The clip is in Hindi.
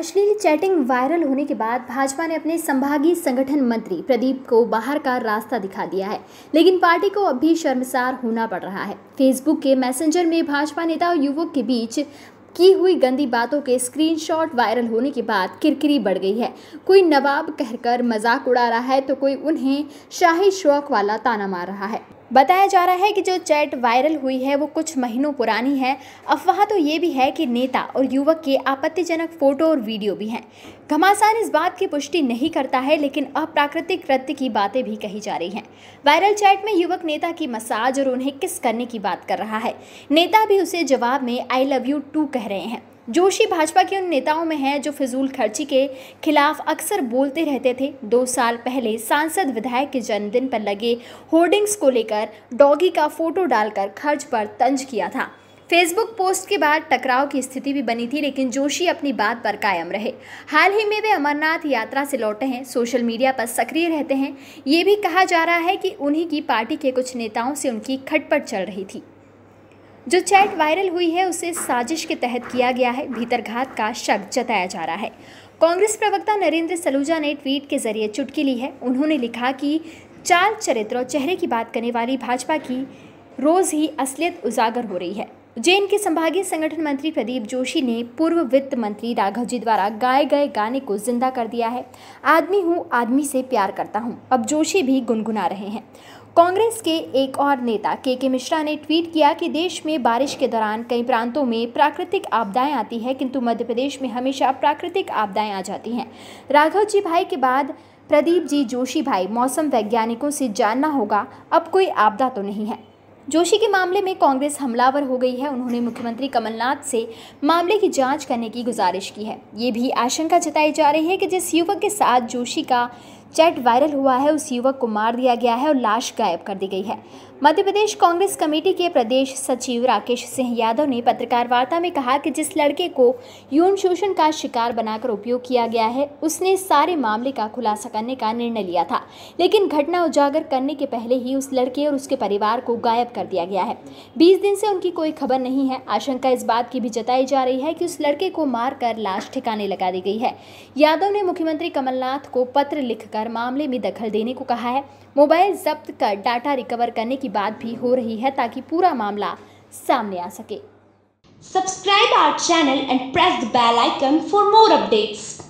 अश्लील चैटिंग वायरल होने के बाद भाजपा ने अपने संभागीय संगठन मंत्री प्रदीप को बाहर का रास्ता दिखा दिया है लेकिन पार्टी को अब भी शर्मसार होना पड़ रहा है फेसबुक के मैसेंजर में भाजपा नेता और युवक के बीच की हुई गंदी बातों के स्क्रीनशॉट वायरल होने के बाद किरकिरी बढ़ गई है कोई नवाब कहकर मजाक उड़ा रहा है तो कोई उन्हें शाही शौक वाला ताना मार रहा है बताया जा रहा है कि जो चैट वायरल हुई है वो कुछ महीनों पुरानी है अफवाह तो ये भी है कि नेता और युवक के आपत्तिजनक फोटो और वीडियो भी हैं घमासान इस बात की पुष्टि नहीं करता है लेकिन अप्राकृतिक कृत्य की बातें भी कही जा रही हैं वायरल चैट में युवक नेता की मसाज और उन्हें किस करने की बात कर रहा है नेता भी उसे जवाब में आई लव यू टू कह रहे हैं जोशी भाजपा के उन नेताओं में हैं जो फिजूल खर्ची के खिलाफ अक्सर बोलते रहते थे दो साल पहले सांसद विधायक के जन्मदिन पर लगे होर्डिंग्स को लेकर डॉगी का फोटो डालकर खर्च पर तंज किया था फेसबुक पोस्ट के बाद टकराव की स्थिति भी बनी थी लेकिन जोशी अपनी बात पर कायम रहे हाल ही में वे अमरनाथ यात्रा से लौटे हैं सोशल मीडिया पर सक्रिय रहते हैं ये भी कहा जा रहा है कि उन्हीं की पार्टी के कुछ नेताओं से उनकी खटपट चल रही थी जो चैट वायरल हुई है उसे साजिश के तहत किया गया है भीतरघात का शक जताया जा रहा है कांग्रेस प्रवक्ता नरेंद्र सलूजा ने ट्वीट के जरिए चुटकी ली है उन्होंने लिखा कि चाल चरित्र और चेहरे की बात करने वाली भाजपा की रोज़ ही असलियत उजागर हो रही है उज्जैन के संभागीय संगठन मंत्री प्रदीप जोशी ने पूर्व वित्त मंत्री राघव जी द्वारा गाए गए गाने को जिंदा कर दिया है आदमी हूँ आदमी से प्यार करता हूँ अब जोशी भी गुनगुना रहे हैं कांग्रेस के एक और नेता के के मिश्रा ने ट्वीट किया कि देश में बारिश के दौरान कई प्रांतों में प्राकृतिक आपदाएं आती है किंतु मध्य प्रदेश में हमेशा प्राकृतिक आपदाएं आ जाती हैं राघव जी भाई के बाद प्रदीप जी जोशी भाई मौसम वैज्ञानिकों से जानना होगा अब कोई आपदा तो नहीं है जोशी के मामले में कांग्रेस हमलावर हो गई है उन्होंने मुख्यमंत्री कमलनाथ से मामले की जांच करने की गुजारिश की है ये भी आशंका जताई जा रही है कि जिस युवक के साथ जोशी का चैट वायरल हुआ है उस युवक को मार दिया गया है और लाश गायब कर दी गई है मध्य प्रदेश कांग्रेस कमेटी के प्रदेश सचिव राकेश सिंह यादव ने पत्रकार वार्ता में कहा कि जिस लड़के को यौन शोषण का शिकार बनाकर उपयोग किया गया है उसने सारे मामले का खुलासा करने का निर्णय लिया था लेकिन घटना उजागर करने के पहले ही उस लड़के और उसके परिवार को गायब कर दिया गया है बीस दिन से उनकी कोई खबर नहीं है आशंका इस बात की भी जताई जा रही है कि उस लड़के को मारकर लाश ठिकाने लगा दी गई है यादव ने मुख्यमंत्री कमलनाथ को पत्र लिखकर कर मामले में दखल देने को कहा है मोबाइल जब्त कर डाटा रिकवर करने की बात भी हो रही है ताकि पूरा मामला सामने आ सके subscribe our channel and press the bell icon for more updates